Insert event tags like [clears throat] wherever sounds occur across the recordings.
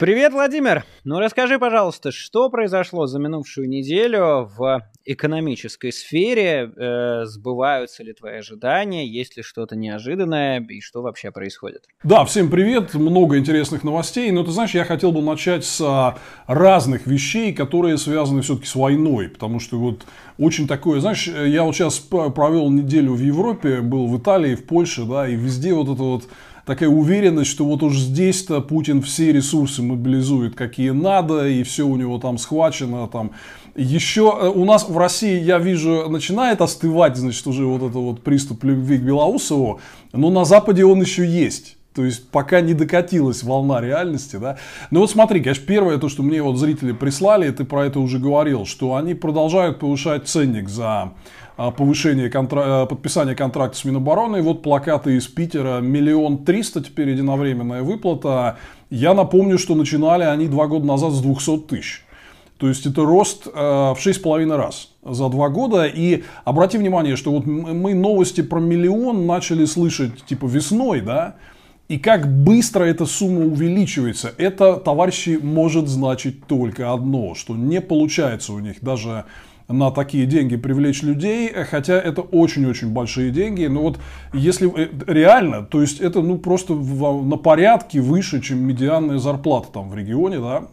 Привет, Владимир! Ну расскажи, пожалуйста, что произошло за минувшую неделю в экономической сфере? Э, сбываются ли твои ожидания? Есть ли что-то неожиданное? И что вообще происходит? Да, всем привет! Много интересных новостей. Но ты знаешь, я хотел бы начать с а, разных вещей, которые связаны все-таки с войной. Потому что вот очень такое, знаешь, э, я вот сейчас провел неделю в Европе, был в Италии, в Польше, да, и везде вот это вот такая уверенность, что вот уж здесь-то Путин все ресурсы мобилизует, какие надо, и все у него там схвачено, там еще э, у нас в России, я вижу, начинает остывать, значит, уже вот этот вот приступ любви к Белоусову, но на Западе он еще есть. То есть пока не докатилась волна реальности, да. Но ну вот смотри, конечно, первое, то, что мне вот зрители прислали, ты про это уже говорил, что они продолжают повышать ценник за повышение контра... подписания контракта с Минобороны. вот плакаты из Питера «Миллион триста» теперь единовременная выплата. Я напомню, что начинали они два года назад с 200 тысяч. То есть это рост э, в половиной раз за два года. И обрати внимание, что вот мы новости про миллион начали слышать типа весной, да? И как быстро эта сумма увеличивается, это, товарищи, может значить только одно, что не получается у них даже на такие деньги привлечь людей, э, хотя это очень-очень большие деньги. Но ну вот если э, реально, то есть это ну просто на порядке выше, чем медианная зарплата там в регионе, да,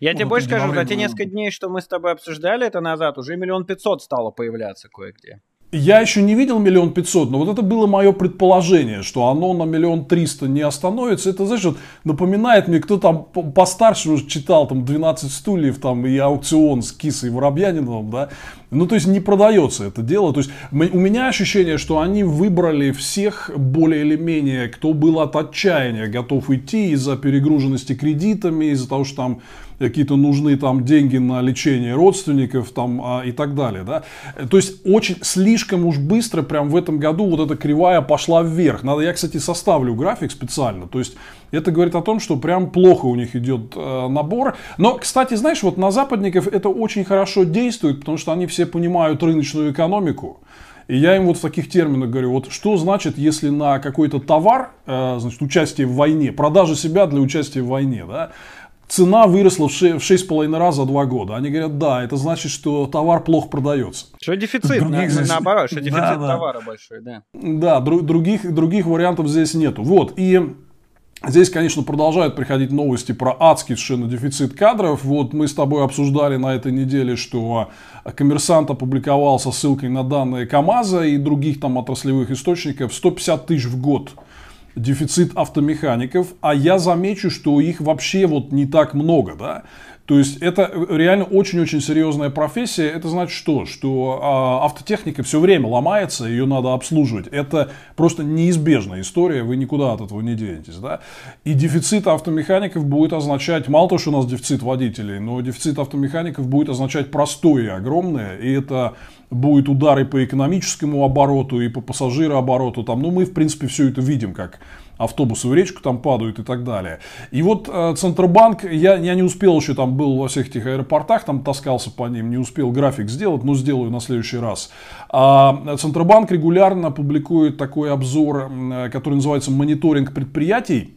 я ну, тебе больше скажу, за те несколько дней, что мы с тобой обсуждали это назад, уже миллион пятьсот стало появляться кое-где. Я еще не видел миллион пятьсот, но вот это было мое предположение, что оно на миллион триста не остановится. Это, знаешь, вот напоминает мне, кто там постарше уже читал, там, 12 стульев, там, и аукцион с Кисой Воробьяниновым, да. Ну, то есть, не продается это дело. То есть, у меня ощущение, что они выбрали всех более или менее, кто был от отчаяния готов идти из-за перегруженности кредитами, из-за того, что там какие-то нужны там деньги на лечение родственников там а, и так далее, да. То есть очень слишком уж быстро прям в этом году вот эта кривая пошла вверх. Надо, я, кстати, составлю график специально, то есть это говорит о том, что прям плохо у них идет э, набор. Но, кстати, знаешь, вот на западников это очень хорошо действует, потому что они все понимают рыночную экономику. И я им вот в таких терминах говорю, вот что значит, если на какой-то товар, э, значит, участие в войне, продажа себя для участия в войне, да, цена выросла в 6,5 раза за два года. Они говорят, да, это значит, что товар плохо продается. Что дефицит, других на, наоборот, что [laughs] дефицит да, товара да. большой, да. Да, дру- других, других вариантов здесь нету. Вот, и Здесь, конечно, продолжают приходить новости про адский совершенно дефицит кадров. Вот мы с тобой обсуждали на этой неделе, что коммерсант опубликовал со ссылкой на данные КАМАЗа и других там отраслевых источников 150 тысяч в год дефицит автомехаников, а я замечу, что их вообще вот не так много, да. То есть это э, реально очень-очень серьезная профессия. Это значит что? Что а, автотехника все время ломается, ее надо обслуживать. Это просто неизбежная история, вы никуда от этого не денетесь. Да? И дефицит автомехаников будет означать, мало того, что у нас дефицит водителей, но дефицит автомехаников будет означать простое и огромное. И это будет удары по экономическому обороту и по пассажирообороту. Там, ну, мы, в принципе, все это видим, как автобусы в речку там падают и так далее. И вот э, Центробанк, я, я не успел еще там был во всех этих аэропортах, там таскался по ним, не успел график сделать, но сделаю на следующий раз. А э, Центробанк регулярно публикует такой обзор, э, который называется «Мониторинг предприятий»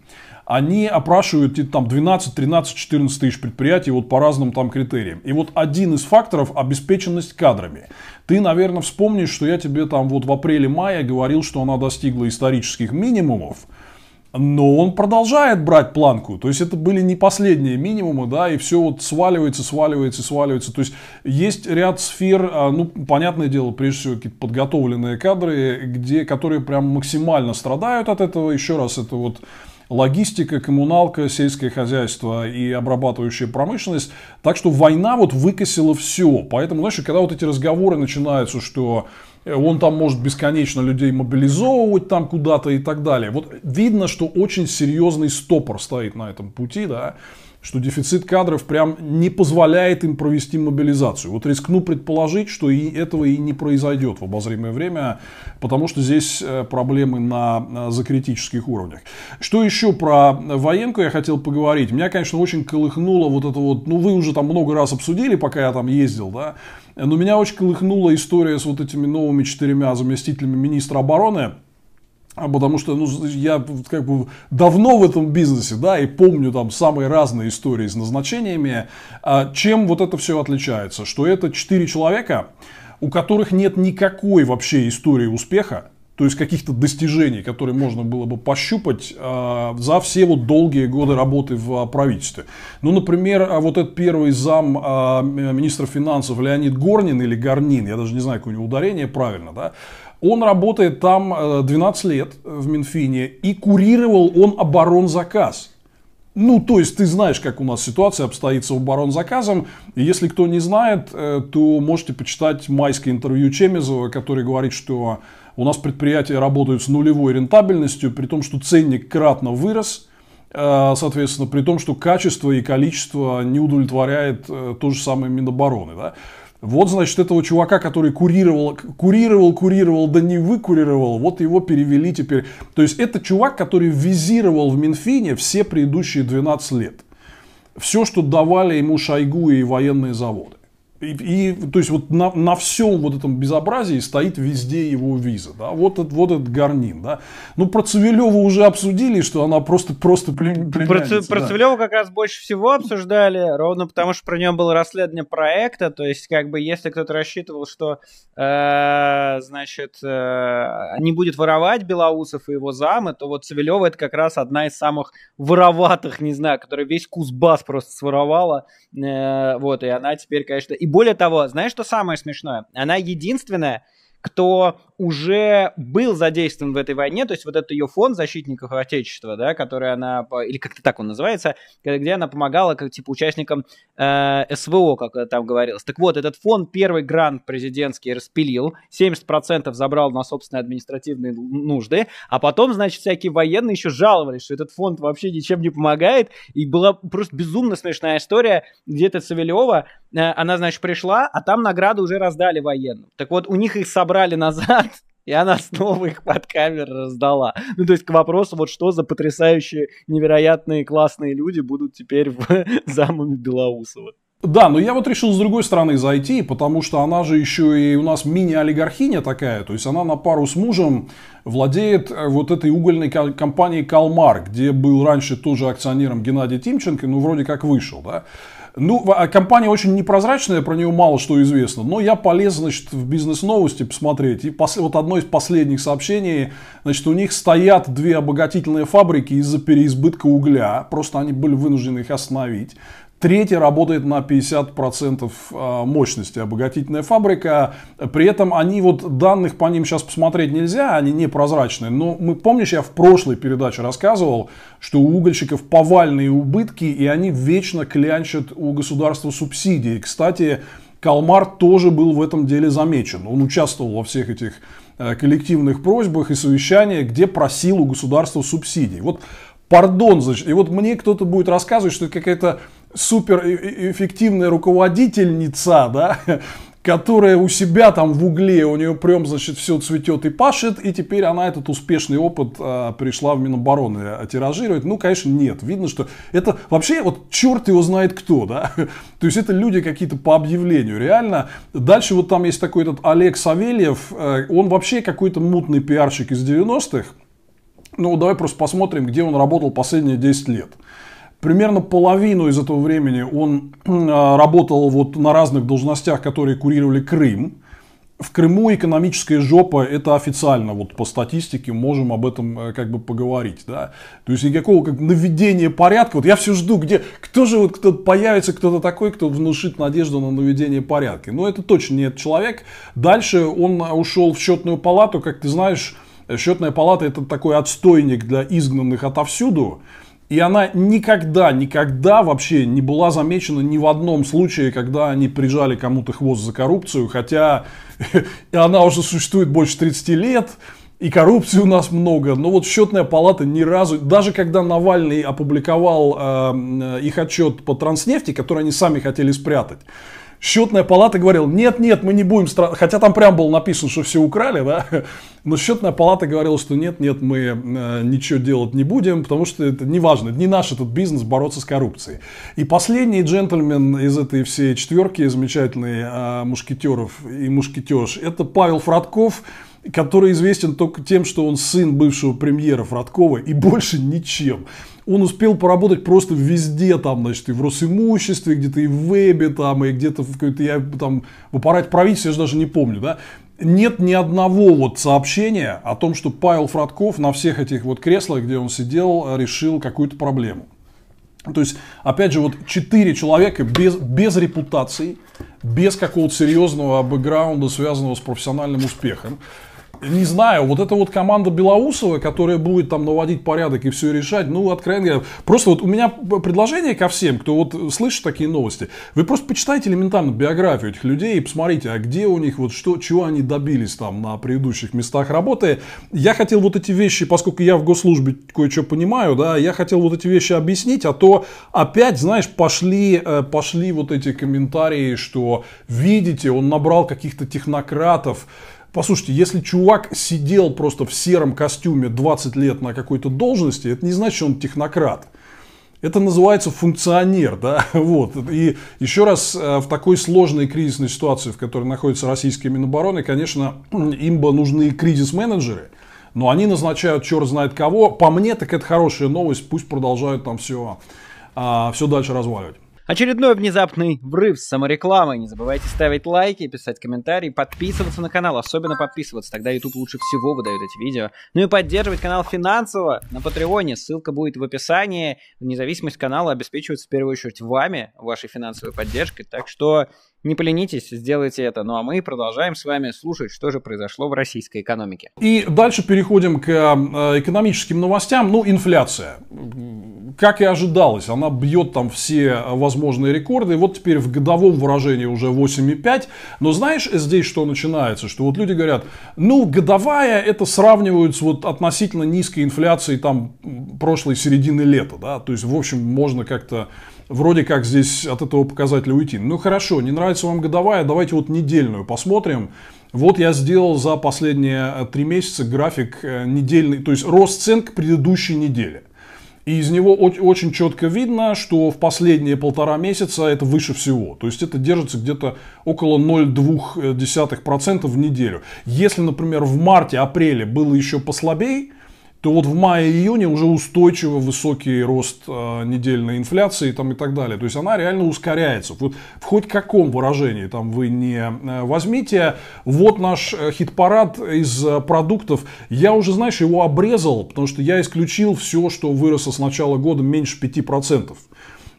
они опрашивают там 12, 13, 14 тысяч предприятий вот по разным там критериям. И вот один из факторов – обеспеченность кадрами. Ты, наверное, вспомнишь, что я тебе там вот в апреле-мае говорил, что она достигла исторических минимумов но он продолжает брать планку. То есть это были не последние минимумы, да, и все вот сваливается, сваливается, сваливается. То есть есть ряд сфер, а, ну, понятное дело, прежде всего, какие-то подготовленные кадры, где, которые прям максимально страдают от этого. Еще раз, это вот логистика, коммуналка, сельское хозяйство и обрабатывающая промышленность. Так что война вот выкосила все. Поэтому, знаешь, когда вот эти разговоры начинаются, что Э, он там может бесконечно людей мобилизовывать там куда-то и так далее. Вот видно, что очень серьезный стопор стоит на этом пути, да, что дефицит кадров прям не позволяет им провести мобилизацию. Вот рискну предположить, что и этого и не произойдет в обозримое время, потому что здесь э, проблемы на э, закритических уровнях. Что еще про военку я хотел поговорить. Меня, конечно, очень колыхнуло вот это вот, ну вы уже там много раз обсудили, пока я там ездил, да, но меня очень колыхнула история с вот этими новыми четырьмя заместителями министра обороны, а потому что ну, я как бы давно в этом бизнесе, да, и помню там самые разные истории с назначениями. А чем вот это все отличается? Что это четыре человека, у которых нет никакой вообще истории успеха, то есть каких-то достижений, которые можно было бы пощупать э, за все вот долгие годы работы в правительстве. Ну, например, вот этот первый зам э, министра финансов Леонид Горнин или Горнин, я даже не знаю, какое у него ударение правильно, да, он работает там 12 э, лет в Минфине и курировал он оборонзаказ. Ну, то есть ты знаешь, как у нас ситуация обстоит с оборонзаказом. И если кто не знает, э, то можете почитать майское интервью Чемизова, который говорит, что у нас предприятия работают с нулевой рентабельностью, при том, что ценник кратно вырос, э, соответственно, при том, что качество и количество не удовлетворяет то же самое Минобороны. Да? Вот, значит, этого чувака, который курировал, курировал, курировал, да не выкурировал, вот его перевели теперь. То есть, это чувак, который визировал в Минфине все предыдущие 12 лет. Все, что давали ему Шойгу и военные заводы. И, и то есть вот на, на всем вот этом безобразии стоит везде его виза. Да? Вот, этот, вот этот Гарнин. Да? Ну, про Цивилеву уже обсудили, что она просто, просто плем, племянница. Про, да. про Цивилеву как раз больше всего обсуждали, ровно потому что про нее было расследование проекта. То есть, как бы, если кто-то рассчитывал, что, э, значит, э, не будет воровать Белоусов и его замы, то вот Цивилева это как раз одна из самых вороватых, не знаю, которая весь Кузбасс просто своровала. Э, вот, и она теперь, конечно, и более того, знаешь, что самое смешное? Она единственная, кто уже был задействован в этой войне, то есть вот этот ее фонд защитников Отечества, да, который она, э, или как-то так он называется, э, где она помогала как типа участникам э, СВО, как там говорилось. Так вот, этот фонд первый грант президентский распилил, 70% забрал на собственные административные нужды, а потом, значит, всякие военные еще жаловались, что этот фонд вообще ничем не помогает, и была просто безумно смешная история, где-то Савельева, э, она, значит, пришла, а там награду уже раздали военным. Так вот, у них их собрали забрали назад, [laughs] и она снова их под камеры раздала. Ну, то есть к вопросу, вот что за потрясающие, невероятные, классные люди будут теперь в [laughs] замами Белоусова. Да, но я вот решил с другой стороны зайти, потому что она же еще и у нас мини-олигархиня такая, то есть она на пару с мужем владеет э, вот этой угольной компанией «Калмар», где был раньше тоже акционером Геннадий Тимченко, но вроде как вышел, да. Ну, а компания очень непрозрачная, про нее мало что известно, но я полез, значит, в бизнес-новости посмотреть. И после вот одно из последних сообщений, значит, у них стоят две обогатительные фабрики из-за переизбытка угля, просто они были вынуждены их остановить третий работает на 50% а, мощности обогатительная фабрика. При этом они вот данных по ним сейчас посмотреть нельзя, они непрозрачные. Но мы, помнишь, я в прошлой передаче рассказывал, что у угольщиков повальные убытки, и они вечно клянчат у государства субсидии. Кстати, Калмар тоже был в этом деле замечен. Он участвовал во всех этих э, коллективных просьбах и совещаниях, где просил у государства субсидий. Вот пардон, значит, и вот мне кто-то будет рассказывать, что это какая-то суперэффективная руководительница, да, [laughs] которая у себя там в угле, у нее прям, значит, все цветет и пашет, и теперь она этот успешный опыт э, пришла в Минобороны э, тиражировать. Ну, конечно, нет. Видно, что это вообще вот черт его знает кто, да. [laughs] То есть это люди какие-то по объявлению, реально. Дальше вот там есть такой этот Олег Савельев, э, он вообще какой-то мутный пиарщик из 90-х. Ну, давай просто посмотрим, где он работал последние 10 лет. Примерно половину из этого времени он а, работал вот на разных должностях, которые курировали Крым. В Крыму экономическая жопа, это официально, вот по статистике можем об этом э, как бы поговорить, да. То есть никакого как наведения порядка, вот я все жду, где, кто же вот кто появится, кто-то такой, кто внушит надежду на наведение порядка. Но это точно не этот человек. Дальше он а, ушел в счетную палату, как ты знаешь, счетная палата это такой отстойник для изгнанных отовсюду. И она никогда, никогда вообще не была замечена ни в одном случае, когда они прижали кому-то хвост за коррупцию, хотя и [laughs] она уже существует больше 30 лет, и коррупции у нас много, но вот счетная палата ни разу, даже когда Навальный опубликовал э, их отчет по транснефти, который они сами хотели спрятать, Счетная палата говорила, нет, нет, мы не будем, стра... хотя там прям было написано, что все украли, да, но счетная палата говорила, что нет, нет, мы э, ничего делать не будем, потому что это не важно, это не наш этот бизнес бороться с коррупцией. И последний джентльмен из этой всей четверки замечательный э, мушкетеров и мушкетерш, это Павел Фродков, который известен только тем, что он сын бывшего премьера Фродкова и больше ничем. Он успел поработать просто везде, там, значит, и в Росимуществе, где-то и в Вебе, там, и где-то в какой-то, я там, в аппарате правительства, я же даже не помню, да, нет ни одного вот сообщения о том, что Павел Фродков на всех этих вот креслах, где он сидел, решил какую-то проблему. То есть, опять же, вот четыре человека без, без репутации, без какого-то серьезного бэкграунда, связанного с профессиональным успехом не знаю, вот эта вот команда Белоусова, которая будет там наводить порядок и все решать, ну, откровенно говоря, просто вот у меня предложение ко всем, кто вот слышит такие новости, вы просто почитайте элементарно биографию этих людей и посмотрите, а где у них, вот что, чего они добились там на предыдущих местах работы. Я хотел вот эти вещи, поскольку я в госслужбе кое-что понимаю, да, я хотел вот эти вещи объяснить, а то опять, знаешь, пошли, э, пошли вот эти комментарии, что видите, он набрал каких-то технократов, Послушайте, если чувак сидел просто в сером костюме 20 лет на какой-то должности, это не значит, что он технократ. Это называется функционер, да, [laughs] вот. И еще раз, э, в такой сложной кризисной ситуации, в которой находится российские Минобороны, конечно, [clears throat] им бы нужны кризис-менеджеры, но они назначают черт знает кого. По мне, так это хорошая новость, пусть продолжают там все, а, все дальше разваливать. Очередной внезапный врыв с саморекламой. Не забывайте ставить лайки, писать комментарии, подписываться на канал, особенно подписываться, тогда YouTube лучше всего выдает эти видео. Ну и поддерживать канал финансово на Патреоне, ссылка будет в описании. Независимость канала обеспечивается в первую очередь вами, вашей финансовой поддержкой, так что не поленитесь, сделайте это. Ну а мы продолжаем с вами слушать, что же произошло в российской экономике. И дальше переходим к э, экономическим новостям. Ну, инфляция. Как и ожидалось, она бьет там все возможные рекорды. Вот теперь в годовом выражении уже 8,5. Но знаешь, здесь что начинается? Что вот люди говорят, ну, годовая это сравнивают с вот относительно низкой инфляцией там прошлой середины лета. Да? То есть, в общем, можно как-то вроде как здесь от этого показателя уйти. Ну хорошо, не нравится вам годовая, давайте вот недельную посмотрим. Вот я сделал за последние э, три месяца график э, недельный, то есть рост цен к предыдущей неделе. И из него очень четко видно, что в последние полтора месяца это выше всего. То есть это держится где-то около 0,2% в неделю. Если, например, в марте-апреле было еще послабее, то вот в мае-июне уже устойчиво высокий рост э, недельной инфляции там, и так далее. То есть она реально ускоряется. Вот в хоть каком выражении там вы не э, возьмите. Вот наш э, хит-парад из э, продуктов. Я уже, знаешь, его обрезал, потому что я исключил все, что выросло с начала года меньше 5%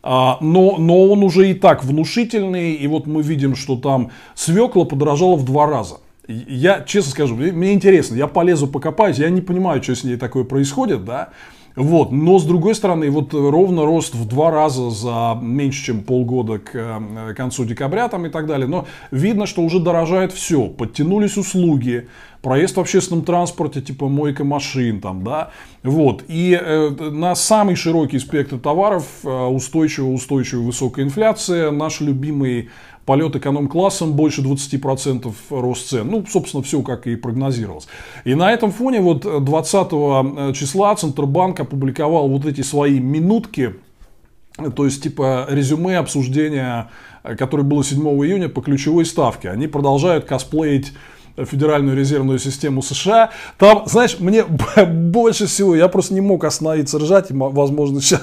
а, но, но он уже и так внушительный, и вот мы видим, что там свекла подорожала в два раза я честно скажу, мне интересно, я полезу покопаюсь, я не понимаю, что с ней такое происходит, да, вот, но с другой стороны, вот ровно рост в два раза за меньше, чем полгода к э, концу декабря там и так далее, но видно, что уже дорожает все, подтянулись услуги, проезд в общественном транспорте, типа мойка машин там, да, вот, и э, на самый широкий спектр товаров э, устойчивая устойчиво высокая инфляция, наши любимые полет эконом-классом больше 20% рост цен. Ну, собственно, все как и прогнозировалось. И на этом фоне вот 20 э, числа Центробанк опубликовал вот эти свои минутки, то есть типа резюме обсуждения, э, которое было 7 июня по ключевой ставке. Они продолжают косплеить Федеральную резервную систему США. Там, знаешь, мне [laughs] больше всего, я просто не мог остановиться ржать, возможно, сейчас.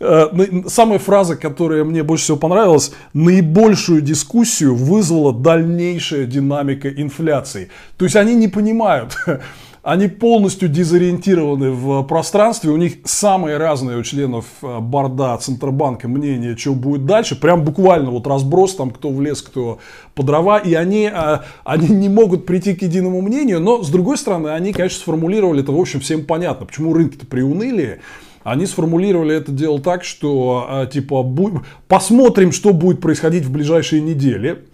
Э, Самая фраза, которая мне больше всего понравилась, наибольшую дискуссию вызвала дальнейшая динамика инфляции. То есть они не понимают, [laughs] Они полностью дезориентированы в э, пространстве. У них самые разные у членов э, борда Центробанка мнения, что будет дальше. Прям буквально вот разброс, там кто в лес, кто по дрова. И они, э, они не могут прийти к единому мнению. Но, с другой стороны, они, конечно, сформулировали это, в общем, всем понятно. Почему рынки-то приуныли они сформулировали это дело так, что типа посмотрим, что будет происходить в ближайшие недели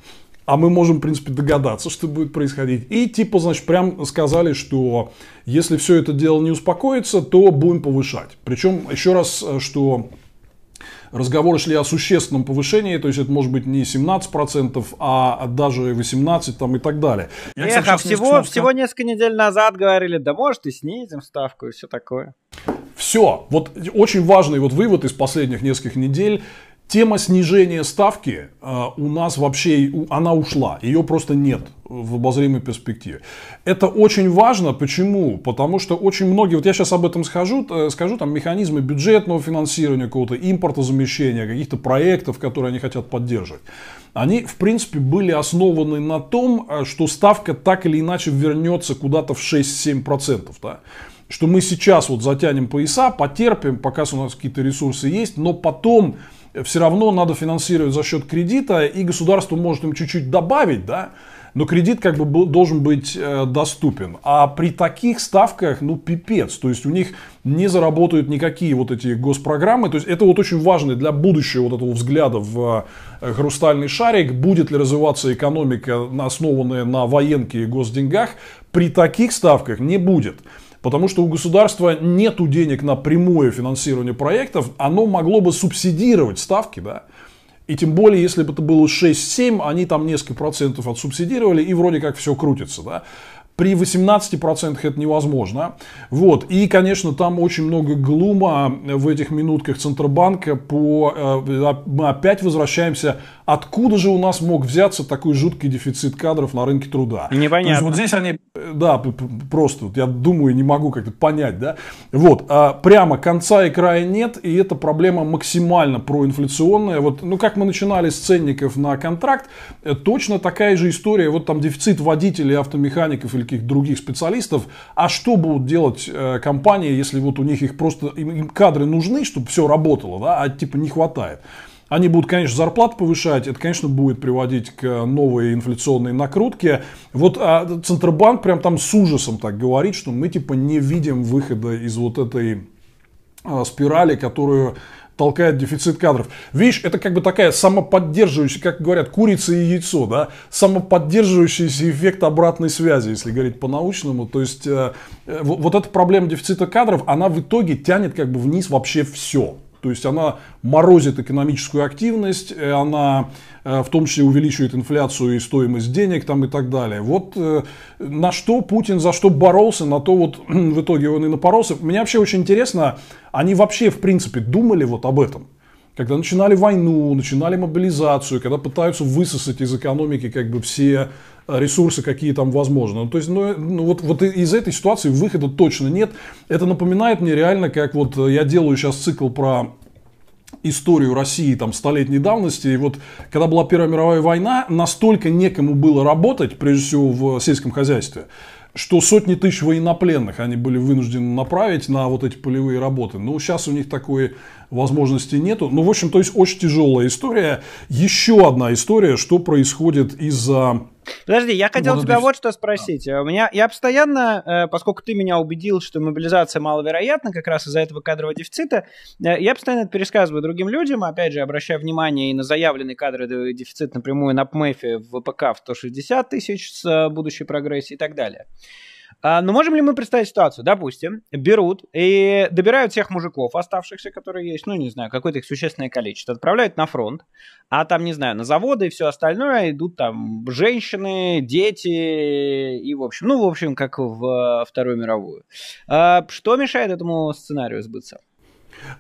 а мы можем, в принципе, догадаться, что будет происходить. И типа, значит, прям сказали, что если все это дело не успокоится, то будем повышать. Причем, еще раз, э, что разговоры шли о существенном повышении, то есть это может быть не 17%, а даже 18% там и так далее. Я, Эх, кстати, а всего, сказать... всего несколько недель назад говорили, да может и снизим ставку и все такое. Все. Вот очень важный вот вывод из последних нескольких недель. Тема снижения ставки а, у нас вообще, она ушла, ее просто нет в обозримой перспективе. Это очень важно, почему? Потому что очень многие, вот я сейчас об этом скажу, э, скажу, там механизмы бюджетного финансирования, какого-то импортозамещения, каких-то проектов, которые они хотят поддерживать, они, в принципе, были основаны на том, э, что ставка так или иначе вернется куда-то в 6-7%. Да? что мы сейчас вот затянем пояса, потерпим, пока у нас какие-то ресурсы есть, но потом все равно надо финансировать за счет кредита, и государство может им чуть-чуть добавить, да, но кредит как бы должен быть э, доступен. А при таких ставках, ну, пипец. То есть, у них не заработают никакие вот эти госпрограммы. То есть, это вот очень важно для будущего вот этого взгляда в э, хрустальный шарик. Будет ли развиваться экономика, основанная на военке и госденьгах, при таких ставках не будет. Потому что у государства нет денег на прямое финансирование проектов, оно могло бы субсидировать ставки, да. И тем более, если бы это было 6-7, они там несколько процентов отсубсидировали, и вроде как все крутится, да. При 18% это невозможно. Вот. И, конечно, там очень много глума в этих минутках Центробанка. По, э, мы опять возвращаемся Откуда же у нас мог взяться такой жуткий дефицит кадров на рынке труда? Непонятно. То есть вот здесь они, да, просто, я думаю, не могу как-то понять, да. Вот, а прямо конца и края нет, и эта проблема максимально проинфляционная. Вот, ну, как мы начинали с ценников на контракт, э, точно такая же история. Вот там дефицит водителей, автомехаников или каких-то других специалистов. А что будут делать э, компании, если вот у них их просто, им кадры нужны, чтобы все работало, да, а типа не хватает. Они будут, конечно, зарплату повышать, это, конечно, будет приводить к новой инфляционной накрутке. Вот а Центробанк прям там с ужасом так говорит, что мы типа не видим выхода из вот этой а, спирали, которую толкает дефицит кадров. Видишь, это как бы такая самоподдерживающая, как говорят, курица и яйцо, да, самоподдерживающийся эффект обратной связи, если говорить по-научному. То есть э, э вот эта проблема дефицита кадров, она в итоге тянет как бы вниз вообще все. То есть она морозит экономическую активность, э, она э, в том числе увеличивает инфляцию и стоимость денег там и так далее. Вот э, на что Путин, за что боролся, на то вот [clears throat] в итоге он и напоролся. Мне вообще очень интересно, они вообще в принципе думали вот об этом? когда начинали войну, начинали мобилизацию, когда пытаются высосать из экономики как бы все ресурсы, какие там возможно. Ну, то есть, ну, ну вот, вот из этой ситуации выхода точно нет. Это напоминает мне реально, как вот я делаю сейчас цикл про историю России там столетней давности. И вот когда была Первая мировая война, настолько некому было работать, прежде всего в сельском хозяйстве, что сотни тысяч военнопленных они были вынуждены направить на вот эти полевые работы. Но сейчас у них такой возможности нету. Ну, в общем, то есть очень тяжелая история. Еще одна история, что происходит из-за Подожди, я хотел Буду тебя вот что спросить. У меня, я постоянно, э, поскольку ты меня убедил, что мобилизация маловероятна как раз из-за этого кадрового дефицита, э, я постоянно это пересказываю другим людям, опять же, обращая внимание и на заявленный кадровый дефицит напрямую на ПМЭФе в ВПК в 160 тысяч с э, будущей прогрессии и так далее. А, но ну, можем ли мы представить ситуацию? Допустим, берут и добирают всех мужиков оставшихся, которые есть, ну, не знаю, какое-то их существенное количество, отправляют на фронт, а там, не знаю, на заводы и все остальное, идут там женщины, дети и, в общем, ну, в общем, как в а, Вторую мировую. А, что мешает этому сценарию сбыться?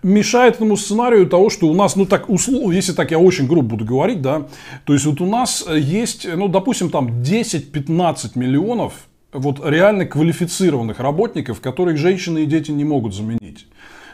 мешает этому сценарию того, что у нас, ну так, условно, если так я очень грубо буду говорить, да, то есть вот у нас есть, ну, допустим, там 10-15 миллионов вот реально квалифицированных работников, которых женщины и дети не могут заменить.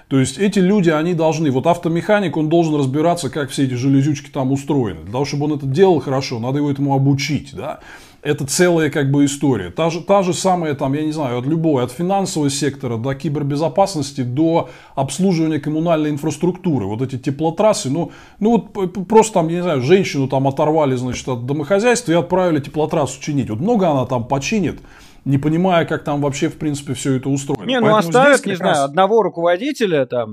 То есть эти люди, они должны, вот автомеханик, он должен разбираться, как все эти железючки там устроены. Для того, чтобы он это делал хорошо, надо его этому обучить, да. Это целая как бы история. Та же, та же самая там, я не знаю, от любой, от финансового сектора до кибербезопасности, до обслуживания коммунальной инфраструктуры. Вот эти теплотрассы, ну, ну вот просто там, я не знаю, женщину там оторвали, значит, от домохозяйства и отправили теплотрассу чинить. Вот много она там починит, не понимая, как там вообще, в принципе, все это устроено. Не, ну оставят, не раз... знаю, одного руководителя там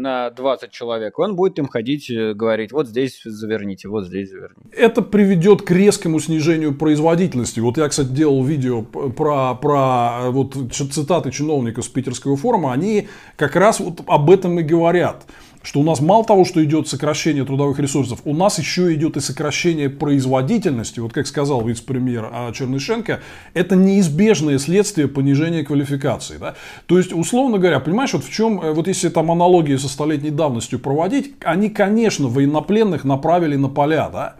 на 20 человек, он будет им ходить, э, говорить, вот здесь заверните, вот здесь заверните. Это приведет к резкому снижению производительности. Вот я, кстати, делал видео про, про э, вот цитаты чиновников с питерского форума, они как раз вот об этом и говорят что у нас мало того, что идет сокращение трудовых ресурсов, у нас еще идет и сокращение производительности. Вот как сказал вице-премьер а. Чернышенко, это неизбежное следствие понижения квалификации. Да? То есть, условно говоря, понимаешь, вот в чем, э, вот если там аналогии со столетней давностью проводить, они, конечно, военнопленных направили на поля, да?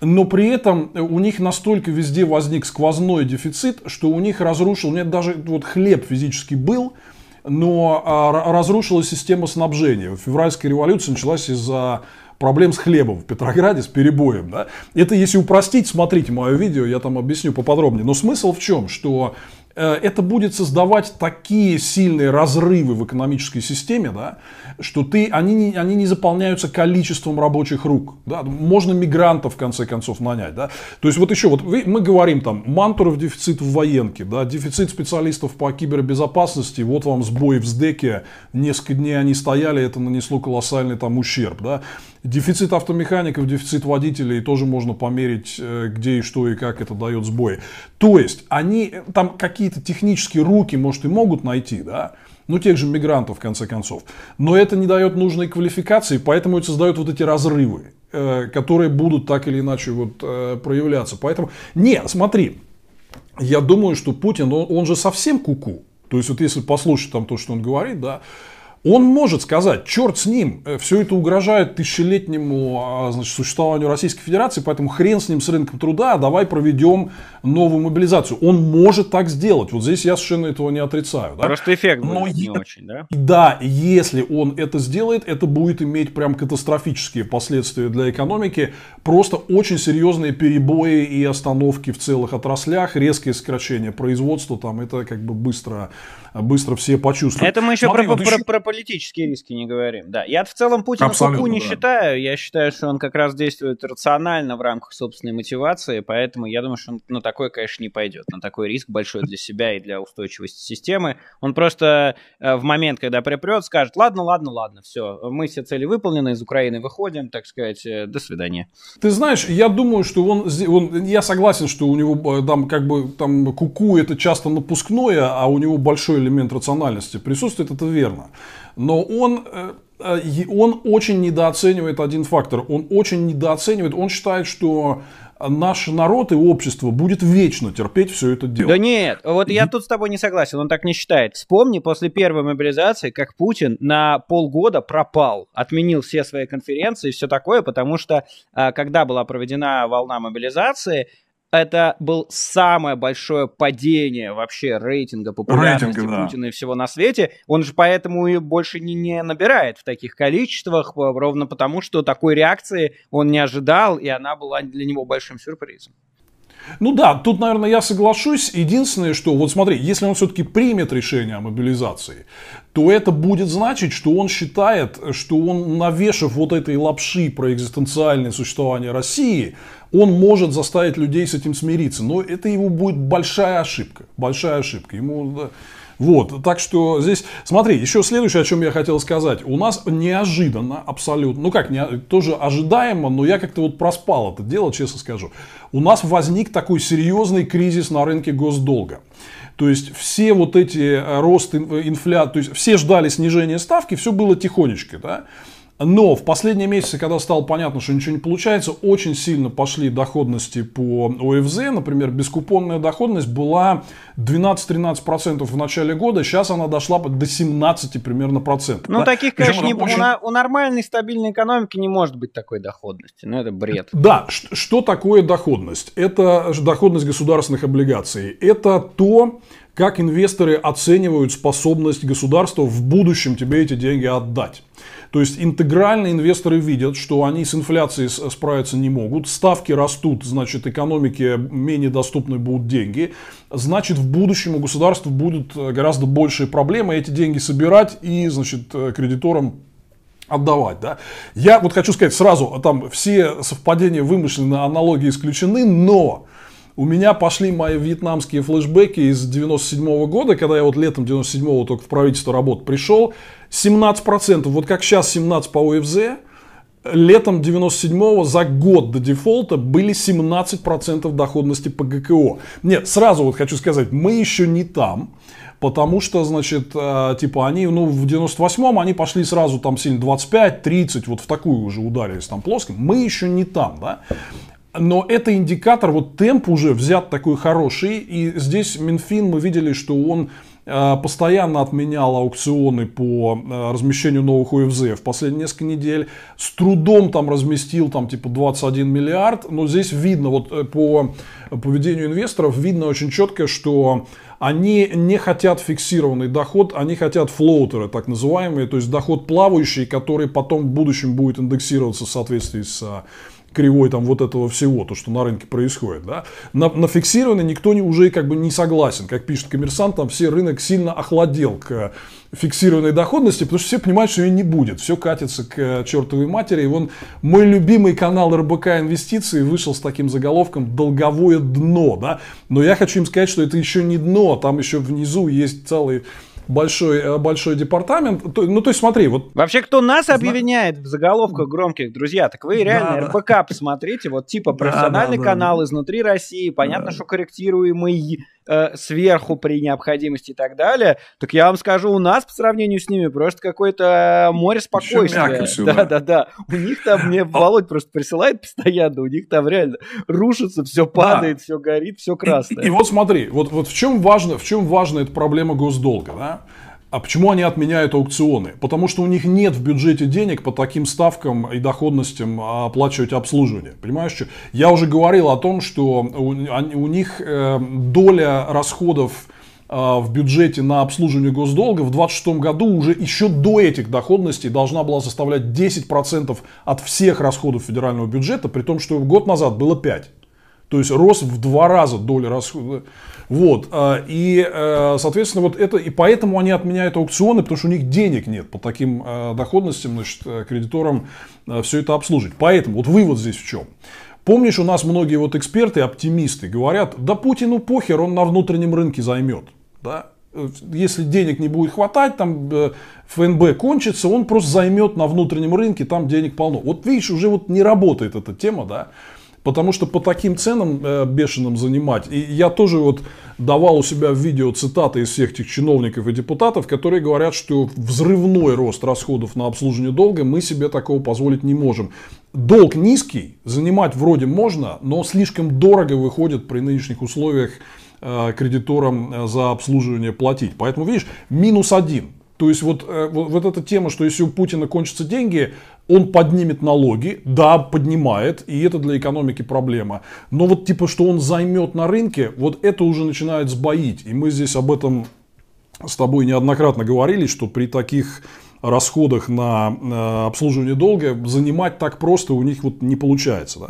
но при этом э, у них настолько везде возник сквозной дефицит, что у них разрушил, у меня даже вот хлеб физически был, но а, разрушилась система снабжения. Февральская революция началась из-за проблем с хлебом в Петрограде, с перебоем. Да? Это если упростить, смотрите мое видео, я там объясню поподробнее. Но смысл в чем, что Э, это будет создавать такие сильные разрывы в экономической системе, да, что ты, они, не, они не заполняются количеством рабочих рук. Да. Можно мигрантов, в конце концов, нанять. Да. То есть, вот еще, вот мы говорим там, Мантуров дефицит в военке, да, дефицит специалистов по кибербезопасности, вот вам сбой в СДЭКе, несколько дней они стояли, это нанесло колоссальный там ущерб. Да. Дефицит автомехаников, дефицит водителей тоже можно померить, э, где и что и как это дает сбои. То есть они э, там какие-то технические руки, может, и могут найти, да, ну, тех же мигрантов, в конце концов. Но это не дает нужной квалификации, поэтому это создает вот эти разрывы, э, которые будут так или иначе вот проявляться. Поэтому, не, смотри, я думаю, что Путин, он, он же совсем куку. -ку. То есть, вот если послушать там то, что он говорит, да, он может сказать, черт с ним, э, все это угрожает тысячелетнему а, значит, существованию Российской Федерации, поэтому хрен с ним с рынком труда, давай проведем новую мобилизацию. Он может так сделать. Вот здесь я совершенно этого не отрицаю. Да? Просто эффект будет не очень, да? [laughs] Да, если он это сделает, это будет иметь прям катастрофические последствия для экономики. Просто очень серьезные перебои и остановки в целых отраслях, резкое сокращение производства, там это как бы быстро быстро все почувствуют. Это мы еще, Смотри, про, вот про, еще... про политические риски не говорим. Да, я в целом Путина Абсолютно, не да. считаю. Я считаю, что он как раз действует рационально в рамках собственной мотивации, поэтому я думаю, что он на такой, конечно, не пойдет. На такой риск большой для себя и для устойчивости системы. Он просто э, в момент, когда припрет, скажет, ладно, ладно, ладно, все, мы все цели выполнены, из Украины выходим, так сказать, э, до свидания. Ты знаешь, я думаю, что он, он я согласен, что у него э, там как бы там куку это часто напускное, а у него большой элемент рациональности присутствует, это верно. Но он э, он очень недооценивает один фактор. Он очень недооценивает, он считает, что наш народ и общество будет вечно терпеть все это дело. Да нет, вот я тут с тобой не согласен, он так не считает. Вспомни после первой мобилизации, как Путин на полгода пропал, отменил все свои конференции и все такое, потому что а, когда была проведена волна мобилизации, это был самое большое падение вообще рейтинга популярности рейтинга, да. Путина и всего на свете. Он же поэтому и больше не, не набирает в таких количествах, э, ровно потому, что такой реакции он не ожидал, и она была для него большим сюрпризом. Ну да, тут, наверное, я соглашусь. Единственное, что, вот смотри, если он все-таки примет решение о мобилизации, то это будет значить, что он считает, что он, навешав вот этой лапши про экзистенциальное существование России, он может заставить людей с этим смириться. Но это его будет большая ошибка. Большая ошибка. Ему вот, так что здесь, смотри, еще следующее, о чем я хотел сказать. У нас неожиданно абсолютно, ну как, не, тоже ожидаемо, но я как-то вот проспал это дело, честно скажу. У нас возник такой серьезный кризис на рынке госдолга. То есть все вот эти э, рост э, инфляции, то есть все ждали снижения ставки, все было тихонечко, да. Но в последние месяцы, когда стало понятно, что ничего не получается, очень сильно пошли доходности по ОФЗ. Например, бескупонная доходность была 12-13% в начале года, сейчас она дошла до 17 примерно процентов. Ну, да? таких, конечно, не, очень... у, у нормальной стабильной экономики не может быть такой доходности. Ну, это бред. [laughs] Да, что такое доходность? Это доходность государственных облигаций. Это то, как инвесторы оценивают способность государства в будущем тебе эти деньги отдать. То есть интегрально инвесторы видят, что они с инфляцией справиться не могут, ставки растут, значит экономике менее доступны будут деньги, значит в будущем у государства будут э, гораздо большие проблемы эти деньги собирать и значит э, кредиторам отдавать, да. Я вот хочу сказать сразу, там все совпадения вымышлены, аналогии исключены, но у меня пошли мои вьетнамские флешбеки из 97 -го года, когда я вот летом 97-го только в правительство работ пришел. 17%, вот как сейчас 17 по ОФЗ, летом 97-го за год до дефолта были 17% доходности по ГКО. Нет, сразу вот хочу сказать, мы еще не там. Потому что, значит, э, типа они, ну, в 98-м они пошли сразу там сильно 25-30, вот в такую уже ударились там плоским. Мы еще не там, да. Но это индикатор, вот темп уже взят такой хороший, и здесь Минфин, мы видели, что он э, постоянно отменял аукционы по э, размещению новых УФЗ в последние несколько недель. С трудом там разместил там типа 21 миллиард, но здесь видно вот э, по поведению инвесторов, видно очень четко, что они не хотят фиксированный доход, они хотят флоутеры, так называемые, то есть доход плавающий, который потом в будущем будет индексироваться в соответствии с кривой там вот этого всего, то, что на рынке происходит. Да? На, на фиксированный никто не, уже как бы не согласен. Как пишет коммерсант, там все рынок сильно охладел к э, фиксированной доходности, потому что все понимают, что ее не будет. Все катится к э, чертовой матери. И вон мой любимый канал РБК Инвестиции вышел с таким заголовком «Долговое дно». Да? Но я хочу им сказать, что это еще не дно, а там еще внизу есть целый большой, э, большой департамент. ну, то есть смотри, вот... Вообще, кто нас Зна... объединяет в заголовках громких, друзья, так вы реально да, РБК да. посмотрите, вот типа профессиональный да, да, канал да. изнутри России, понятно, да. что корректируемый Э, сверху при необходимости и так далее, так я вам скажу, у нас по сравнению с ними просто какое-то э, море спокойствия. Да-да-да. У них там мне [laughs] а Володь просто присылает постоянно, у них там реально рушится, все падает, да. все горит, все красное. И, и, и вот смотри, вот, вот в чем важно, в чем важна эта проблема госдолга, да? А почему они отменяют аукционы? Потому что у них нет в бюджете денег по таким ставкам и доходностям оплачивать обслуживание. Понимаешь, что? Я уже говорил о том, что у, них э, доля расходов э, в бюджете на обслуживание госдолга в 2026 году уже еще до этих доходностей должна была составлять 10% от всех расходов федерального бюджета, при том, что год назад было 5%. То есть рост в два раза доля расхода. Вот. А, и, э, соответственно, вот это, и поэтому они отменяют аукционы, потому что у них денег нет по таким э, доходностям, значит, э, кредиторам все это обслужить. Поэтому вот вывод здесь в чем. Помнишь, у нас многие вот эксперты, оптимисты говорят, да Путину похер, он на внутреннем рынке займет. Да? Если денег не будет хватать, там ФНБ кончится, он просто займет на внутреннем рынке, там денег полно. Вот видишь, уже вот не работает эта тема, да. Потому что по таким ценам э, бешеным занимать. И я тоже вот давал у себя в видео цитаты из всех этих чиновников и депутатов, которые говорят, что взрывной рост расходов на обслуживание долга мы себе такого позволить не можем. Долг низкий, занимать вроде можно, но слишком дорого выходит при нынешних условиях э, кредиторам э, за обслуживание платить. Поэтому, видишь, минус один. То есть вот, э, вот, вот эта тема, что если у Путина кончатся деньги, он поднимет налоги, да, поднимает, и это для экономики проблема. Но вот типа, что он займет на рынке, вот это уже начинает сбоить. И мы здесь об этом с тобой неоднократно говорили, что при таких расходах на э, обслуживание долга занимать так просто у них вот не получается. Да.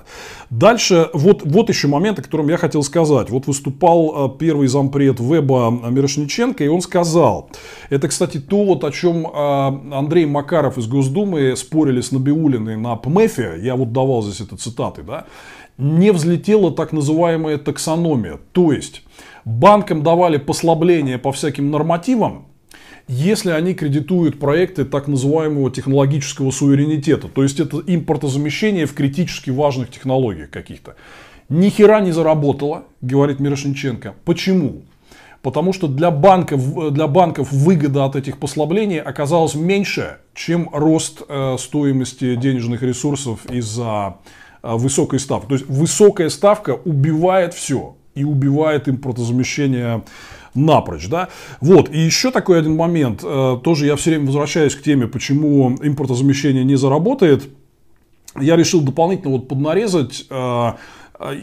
Дальше вот, вот еще момент, о котором я хотел сказать. Вот выступал э, первый зампред веба Мирошниченко, и он сказал, это, кстати, то, вот, о чем э, Андрей Макаров из Госдумы спорили с Набиулиной на ПМЭФе, я вот давал здесь это цитаты, да, не взлетела так называемая таксономия. То есть банкам давали послабление по всяким нормативам, если они кредитуют проекты так называемого технологического суверенитета, то есть это импортозамещение в критически важных технологиях каких-то. Ни хера не заработало, говорит Мирошниченко. Почему? Потому что для банков, для банков выгода от этих послаблений оказалась меньше, чем рост э, стоимости денежных ресурсов из-за э, высокой ставки. То есть высокая ставка убивает все и убивает импортозамещение напрочь, да. Вот, и еще такой один момент, э, тоже я все время возвращаюсь к теме, почему импортозамещение не заработает. Я решил дополнительно вот поднарезать э,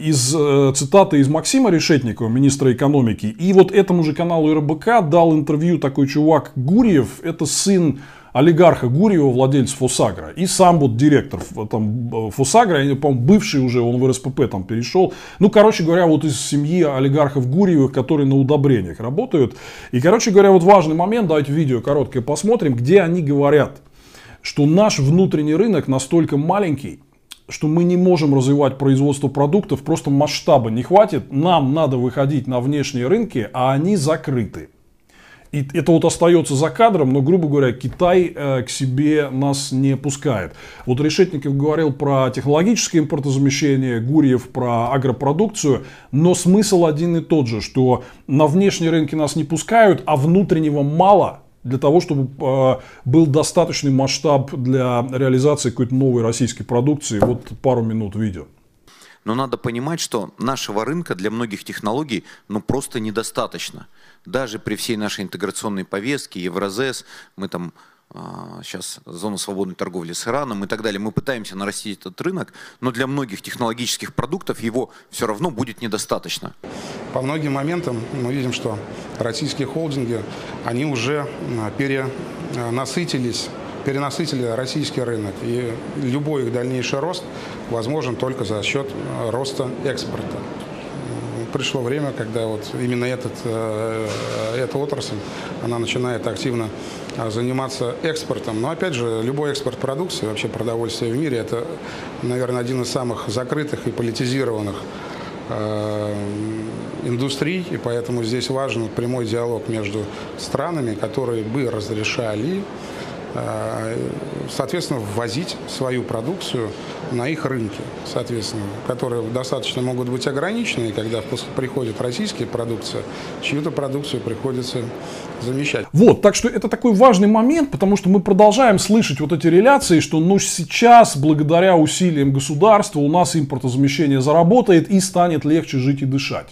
из э, цитаты из Максима Решетникова, министра экономики. И вот этому же каналу РБК дал интервью такой чувак Гурьев. Это сын олигарха Гурьева, владельца Фосагра, и сам вот директор э, там, э, Фосагра, я, по-моему, бывший уже, он в РСПП там перешел. Ну, короче говоря, вот из семьи олигархов Гурьевых, которые на удобрениях работают. И, короче говоря, вот важный момент, давайте видео короткое посмотрим, где они говорят, что наш внутренний рынок настолько маленький, что мы не можем развивать производство продуктов, просто масштаба не хватит, нам надо выходить на внешние рынки, а они закрыты. И это вот остается за кадром, но, грубо говоря, Китай э, к себе нас не пускает. Вот Решетников говорил про технологическое импортозамещение, Гурьев про агропродукцию, но смысл один и тот же, что на внешние рынки нас не пускают, а внутреннего мало, для того, чтобы э, был достаточный масштаб для реализации какой-то новой российской продукции. Вот пару минут видео. Но надо понимать, что нашего рынка для многих технологий ну, просто недостаточно даже при всей нашей интеграционной повестке, Евразес, мы там сейчас а, зона свободной торговли с Ираном и так далее. Мы пытаемся нарастить этот рынок, но для многих технологических продуктов его все равно будет недостаточно. По многим моментам мы видим, что российские холдинги, они уже а, перенасытились а, перенасытили российский рынок. И любой их дальнейший рост возможен только за счет роста экспорта пришло время, когда вот именно этот, э, э, эта отрасль, она начинает активно э, заниматься экспортом. Но опять же, любой экспорт продукции, вообще продовольствия в мире, это, наверное, один из самых закрытых и политизированных индустрий, и поэтому здесь важен прямой диалог между странами, которые бы разрешали Э, соответственно, ввозить свою продукцию на их рынки, соответственно, которые достаточно могут быть ограничены, когда приходит российская продукция, чью-то продукцию приходится замещать. Вот, так что это такой важный момент, потому что мы продолжаем слышать вот эти реляции, что ну сейчас, благодаря усилиям государства, у нас импортозамещение заработает и станет легче жить и дышать.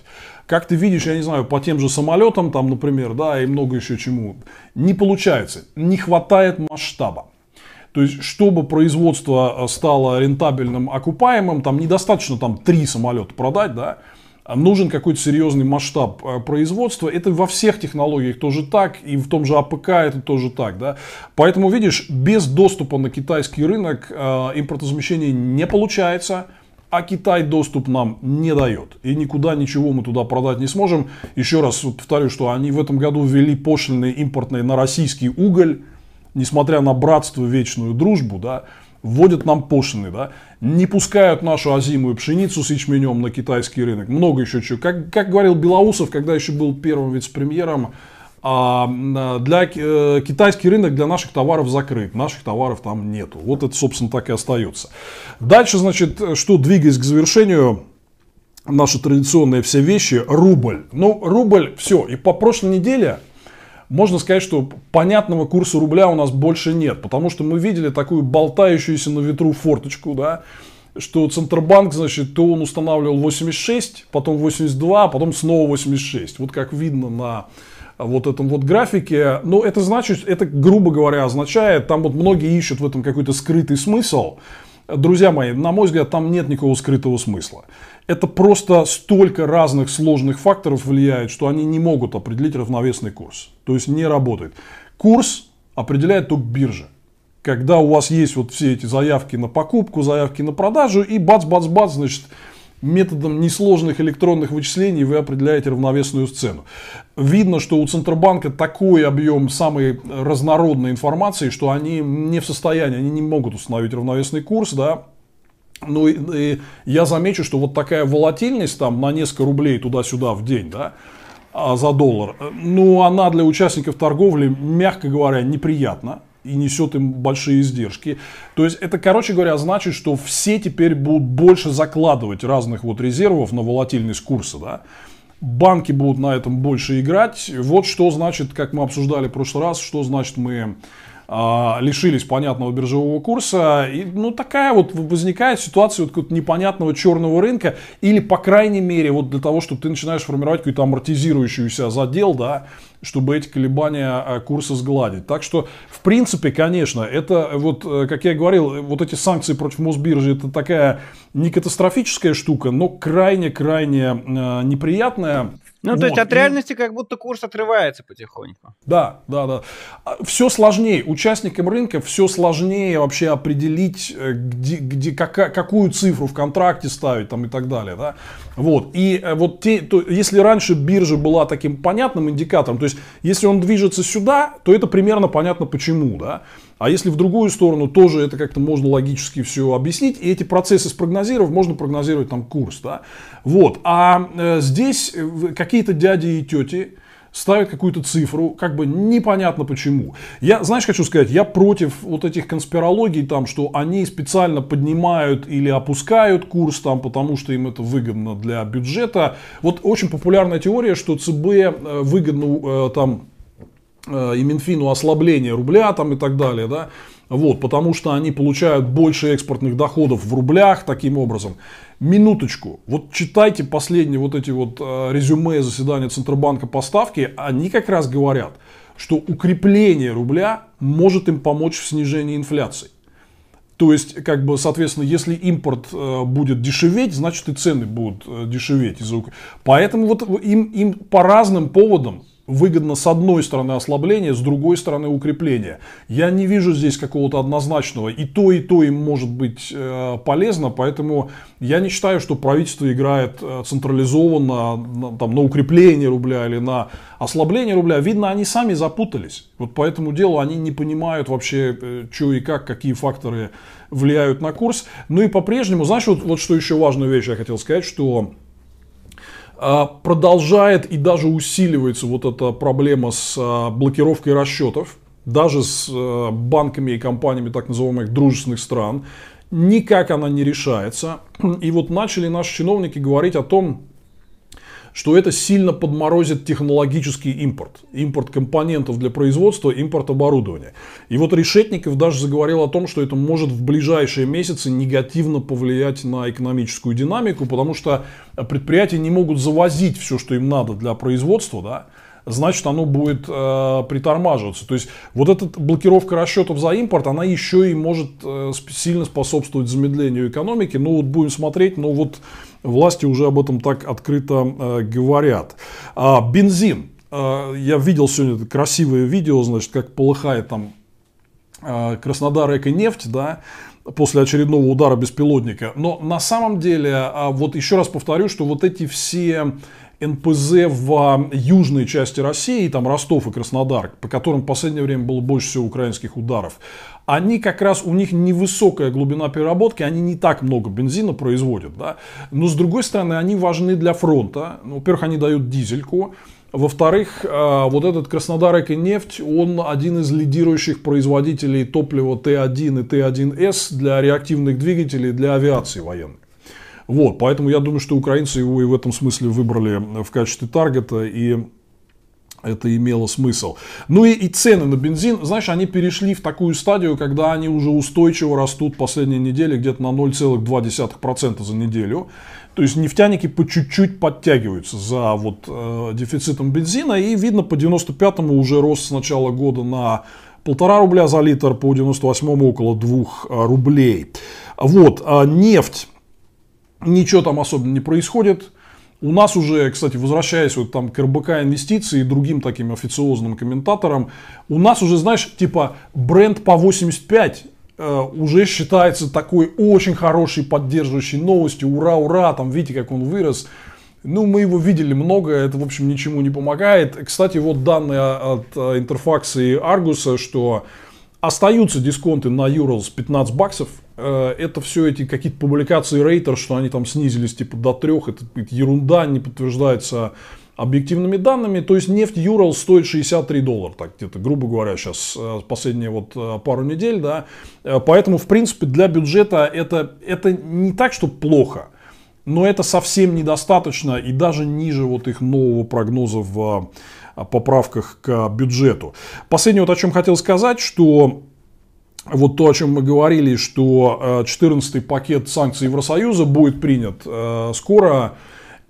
Как ты видишь, я не знаю, по тем же самолетам, там, например, да, и много еще чему. Не получается, не хватает масштаба. То есть, чтобы производство э, стало рентабельным, окупаемым, там недостаточно там три самолета продать, да, а нужен какой-то серьезный масштаб э, производства. Это во всех технологиях тоже так, и в том же АПК это тоже так. Да? Поэтому, видишь, без доступа на китайский рынок э, импортозамещение не получается. А Китай доступ нам не дает. И никуда ничего мы туда продать не сможем. Еще раз повторю, что они в этом году ввели пошлины импортные на российский уголь, несмотря на братство, вечную дружбу, да, вводят нам пошлины, да, не пускают нашу озимую пшеницу с ячменем на китайский рынок, много еще чего. Как, как говорил Белоусов, когда еще был первым вице-премьером, а для э, китайский рынок для наших товаров закрыт, наших товаров там нету. Вот это, собственно, так и остается. Дальше, значит, что двигаясь к завершению, наши традиционные все вещи, рубль. Ну, рубль, все. И по прошлой неделе можно сказать, что понятного курса рубля у нас больше нет, потому что мы видели такую болтающуюся на ветру форточку, да, что Центробанк, значит, то он устанавливал 86, потом 82, а потом снова 86. Вот как видно на вот этом вот графике. Но ну, это значит, это, грубо говоря, означает, там вот многие ищут в этом какой-то скрытый смысл. Друзья мои, на мой взгляд, там нет никакого скрытого смысла. Это просто столько разных сложных факторов влияет, что они не могут определить равновесный курс. То есть не работает. Курс определяет только биржа когда у вас есть вот все эти заявки на покупку, заявки на продажу, и бац-бац-бац, значит, методом несложных электронных вычислений вы определяете равновесную сцену. Видно, что у Центробанка такой объем самой разнородной информации, что они не в состоянии, они не могут установить равновесный курс, да, ну и, и я замечу, что вот такая волатильность там на несколько рублей туда-сюда в день, да, а за доллар, ну она для участников торговли, мягко говоря, неприятна и несет им большие издержки. То есть это, короче говоря, значит, что все теперь будут больше закладывать разных вот резервов на волатильность курса, да. Банки будут на этом больше играть. Вот что значит, как мы обсуждали в прошлый раз, что значит мы а, лишились понятного биржевого курса. И, ну, такая вот возникает ситуация вот какого-то непонятного черного рынка. Или, по крайней мере, вот для того, чтобы ты начинаешь формировать какую-то амортизирующуюся задел, да, чтобы эти колебания а, курса сгладить. Так что, в принципе, конечно, это вот, э, как я говорил, вот эти санкции против Мосбиржи, это такая не катастрофическая штука, но крайне-крайне э, неприятная. Ну, вот. то есть от реальности как будто курс отрывается потихоньку. Да, да, да. А, все сложнее. Участникам рынка все сложнее вообще определить, э, где, где, как, какую цифру в контракте ставить там, и так далее. Да? Вот. И э, вот те, то, если раньше биржа была таким понятным индикатором, то есть если он движется сюда, то это примерно понятно почему. Да? А если в другую сторону, тоже это как-то можно логически все объяснить. И эти процессы спрогнозировав, можно прогнозировать там курс. Да? Вот. А э, здесь э, какие-то дяди и тети ставят какую-то цифру, как бы непонятно почему. Я, знаешь, хочу сказать, я против вот этих конспирологий, там, что они специально поднимают или опускают курс, там, потому что им это выгодно для бюджета. Вот очень популярная теория, что ЦБ э, выгодно э, там Э, и Минфину ослабление рубля там и так далее, да, вот, потому что они получают больше экспортных доходов в рублях таким образом. Минуточку, вот читайте последние вот эти вот э, резюме заседания Центробанка по ставке, они как раз говорят, что укрепление рубля может им помочь в снижении инфляции. То есть, как бы, соответственно, если импорт э, будет дешеветь, значит и цены будут дешеветь. Поэтому вот им, им по разным поводам выгодно с одной стороны ослабление, с другой стороны укрепление. Я не вижу здесь какого-то однозначного. И то, и то им может быть э, полезно, поэтому я не считаю, что правительство играет э, централизованно там, на укрепление рубля или на ослабление рубля. Видно, они сами запутались. Вот по этому делу они не понимают вообще, э, что и как, какие факторы влияют на курс. Ну и по-прежнему, знаешь, вот, вот что еще важную вещь я хотел сказать, что а, продолжает и даже усиливается вот эта проблема с а, блокировкой расчетов, даже с а, банками и компаниями так называемых дружественных стран. Никак она не решается. И вот начали наши чиновники говорить о том, что это сильно подморозит технологический импорт. Импорт компонентов для производства, импорт оборудования. И вот Решетников даже заговорил о том, что это может в ближайшие месяцы негативно повлиять на экономическую динамику, потому что предприятия не могут завозить все, что им надо для производства, да, значит оно будет э, притормаживаться. То есть вот эта блокировка расчетов за импорт, она еще и может э, сильно способствовать замедлению экономики. Ну вот будем смотреть, но вот власти уже об этом так открыто э, говорят. А, бензин. А, я видел сегодня это красивое видео, значит, как полыхает там э, Краснодар Эко-нефть, да, после очередного удара беспилотника. Но на самом деле, а, вот еще раз повторю, что вот эти все НПЗ в а, южной части России, там Ростов и Краснодар, по которым в последнее время было больше всего украинских ударов, они как раз, у них невысокая глубина переработки, они не так много бензина производят. Да? Но с другой стороны, они важны для фронта. Ну, во-первых, они дают дизельку. Во-вторых, а, вот этот Краснодар нефть, он один из лидирующих производителей топлива Т1 и Т1С для реактивных двигателей для авиации военной. Вот, поэтому я думаю, что украинцы его и в этом смысле выбрали в качестве таргета, и это имело смысл. Ну и, и цены на бензин, знаешь, они перешли в такую стадию, когда они уже устойчиво растут последние недели где-то на 0,2% за неделю. То есть нефтяники по чуть-чуть подтягиваются за вот э, дефицитом бензина. И видно, по 95-му уже рост с начала года на полтора рубля за литр, по 98-му около 2 э, рублей. Вот, а нефть Ничего там особенно не происходит. У нас уже, кстати, возвращаясь вот там к РБК инвестиции и другим таким официозным комментаторам, у нас уже, знаешь, типа бренд по 85 э, уже считается такой очень хорошей поддерживающей новостью. Ура, ура, там видите, как он вырос. Ну, мы его видели много, это, в общем, ничему не помогает. Кстати, вот данные от э, интерфакса и Аргуса, что Остаются дисконты на Urals 15 баксов. Э, это все эти какие-то публикации рейтер, что они там снизились типа до трех. Это ерунда, не подтверждается объективными данными. То есть нефть Юрал стоит 63 доллара, так где-то, грубо говоря, сейчас э, последние вот э, пару недель, да. Поэтому, в принципе, для бюджета это, это не так, что плохо, но это совсем недостаточно и даже ниже вот их нового прогноза в поправках к бюджету. Последнее, вот о чем хотел сказать, что вот то, о чем мы говорили, что 14-й э, пакет санкций Евросоюза будет принят э, скоро,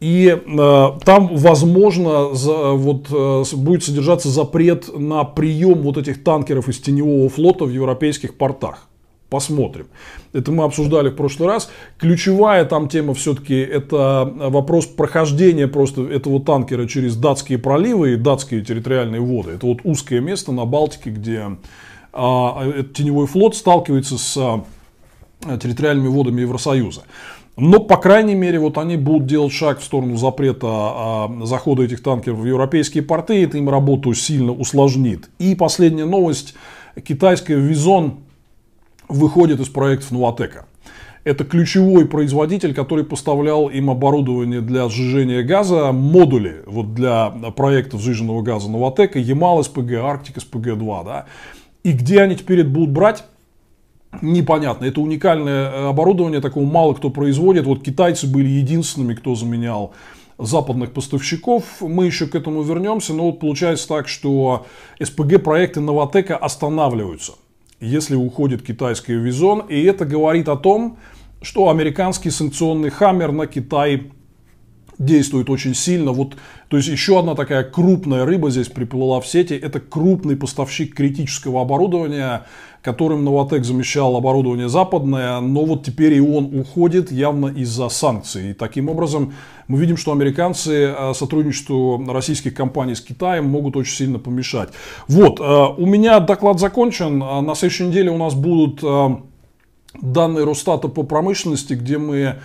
и э, там, возможно, вот, будет содержаться запрет на прием вот этих танкеров из теневого флота в европейских портах. Посмотрим. Это мы обсуждали в прошлый раз. Ключевая там тема все-таки это вопрос прохождения просто этого танкера через датские проливы и датские территориальные воды. Это вот узкое место на Балтике, где а, этот теневой флот сталкивается с а, территориальными водами Евросоюза. Но, по крайней мере, вот они будут делать шаг в сторону запрета а, захода этих танкеров в европейские порты, это им работу сильно усложнит. И последняя новость. Китайская Визон выходит из проектов Новотека. Это ключевой производитель, который поставлял им оборудование для сжижения газа, модули вот для проектов сжиженного газа Новотека, Ямал СПГ, Арктик СПГ-2. Да? И где они теперь это будут брать? Непонятно. Это уникальное э, оборудование, такого мало кто производит. Вот китайцы были единственными, кто заменял западных поставщиков. Мы еще к этому вернемся, но вот получается так, что СПГ-проекты Новотека останавливаются – если уходит китайский визон. И это говорит о том, что американский санкционный хаммер на Китай действует очень сильно. Вот, то есть еще одна такая крупная рыба здесь приплыла в сети. Это крупный поставщик критического оборудования, которым Новотек замещал оборудование западное, но вот теперь и он уходит явно из-за санкций. И таким образом мы видим, что американцы э, сотрудничеству российских компаний с Китаем могут очень сильно помешать. Вот, э, у меня доклад закончен. Э, на следующей неделе у нас будут данные Росстата по промышленности, где мы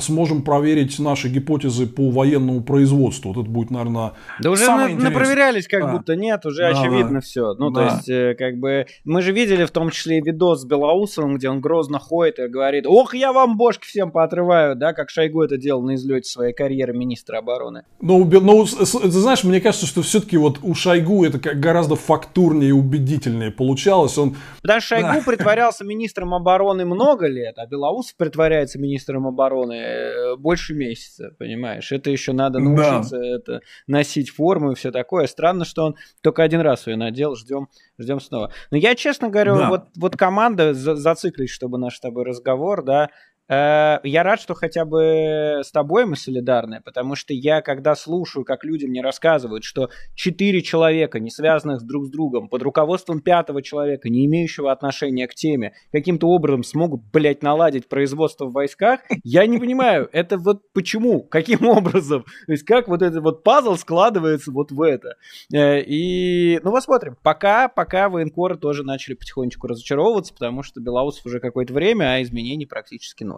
сможем проверить наши гипотезы по военному производству. Вот это будет, наверное, Да уже самое на, проверялись, как да. будто, нет, уже да, очевидно да. все. Ну, да. то есть, э, как бы, мы же видели в том числе видос с Белоусовым, где он грозно ходит и говорит, ох, я вам бошки всем поотрываю, да, как Шойгу это делал на излете своей карьеры министра обороны. Но ну, ну знаешь, мне кажется, что все-таки вот у Шойгу это как гораздо фактурнее и убедительнее получалось. Он... Потому что Шойгу да. притворялся министром обороны много лет, а Белоусов притворяется министром обороны Э, больше месяца, понимаешь? Это еще надо научиться да. это, носить форму и все такое. Странно, что он только один раз ее надел, ждем, ждем снова. Но я, честно говорю, да. вот, вот команда, за, зациклить, чтобы наш с тобой разговор, да, Э, я рад, что хотя бы с тобой мы солидарны, потому что я, когда слушаю, как люди мне рассказывают, что четыре человека, не связанных друг с другом, под руководством пятого человека, не имеющего отношения к теме, каким-то образом смогут, блядь, наладить производство в войсках, я не понимаю, это вот почему, каким образом, то есть как вот этот вот пазл складывается вот в это. Э, и, ну, посмотрим. Пока, пока военкоры тоже начали потихонечку разочаровываться, потому что Белаусов уже какое-то время, а изменений практически ноль.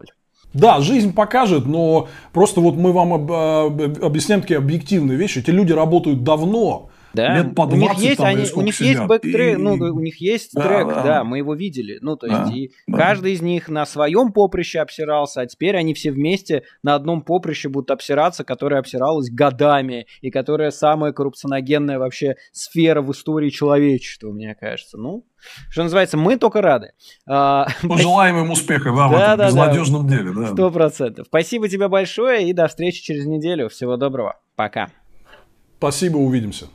Да, жизнь покажет, но просто вот мы вам об, э, объясняем такие объективные вещи. Эти люди работают давно да. лет по 20 у них есть, там, они, у них есть бэктрек, ну, у них есть да, трек, да. да, мы его видели. Ну, то есть, да, и да. каждый из них на своем поприще обсирался, а теперь они все вместе на одном поприще будут обсираться, которое обсиралось годами, и которая самая коррупционогенная вообще сфера в истории человечества, мне кажется. Ну, что называется, мы только рады. А, [laughs] Пожелаем им успеха да, в этом да, безнадежном да. деле. Сто процентов. Спасибо тебе большое и до встречи через неделю. Всего доброго. Пока. Спасибо, увидимся.